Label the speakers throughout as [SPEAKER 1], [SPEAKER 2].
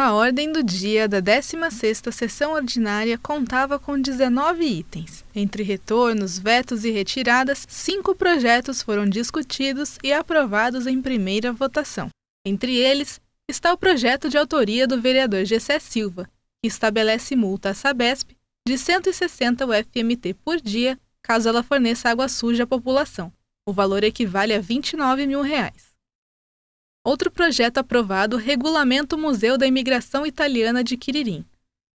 [SPEAKER 1] A ordem do dia da 16ª sessão ordinária contava com 19 itens. Entre retornos, vetos e retiradas, cinco projetos foram discutidos e aprovados em primeira votação. Entre eles, está o projeto de autoria do vereador Gessé Silva, que estabelece multa à Sabesp de 160 UFMT por dia, caso ela forneça água suja à população. O valor equivale a 29 mil reais. Outro projeto aprovado regulamenta o Museu da Imigração Italiana de Quiririm.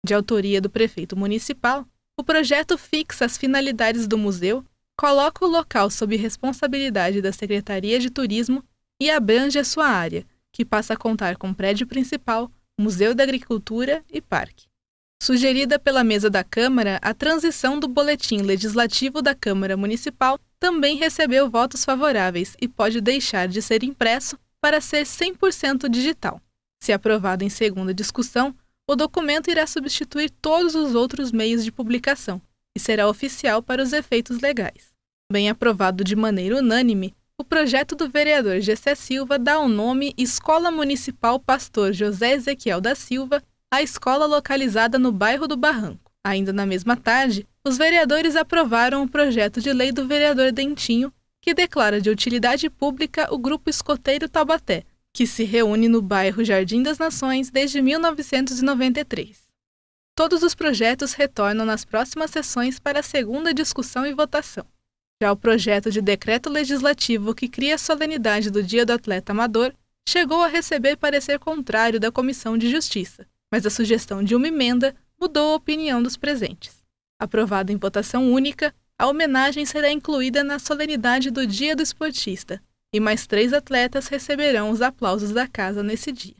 [SPEAKER 1] De autoria do prefeito municipal, o projeto fixa as finalidades do museu, coloca o local sob responsabilidade da Secretaria de Turismo e abrange a sua área, que passa a contar com prédio principal, Museu da Agricultura e parque. Sugerida pela mesa da Câmara, a transição do boletim legislativo da Câmara Municipal também recebeu votos favoráveis e pode deixar de ser impresso para ser 100% digital. Se aprovado em segunda discussão, o documento irá substituir todos os outros meios de publicação e será oficial para os efeitos legais. Bem aprovado de maneira unânime, o projeto do vereador Gessé Silva dá o nome Escola Municipal Pastor José Ezequiel da Silva à escola localizada no bairro do Barranco. Ainda na mesma tarde, os vereadores aprovaram o projeto de lei do vereador Dentinho que declara de utilidade pública o Grupo Escoteiro Tabaté, que se reúne no bairro Jardim das Nações desde 1993. Todos os projetos retornam nas próximas sessões para a segunda discussão e votação. Já o projeto de decreto legislativo que cria a solenidade do Dia do Atleta Amador chegou a receber parecer contrário da Comissão de Justiça, mas a sugestão de uma emenda mudou a opinião dos presentes. Aprovado em votação única, a homenagem será incluída na solenidade do Dia do Esportista, e mais três atletas receberão os aplausos da casa nesse dia.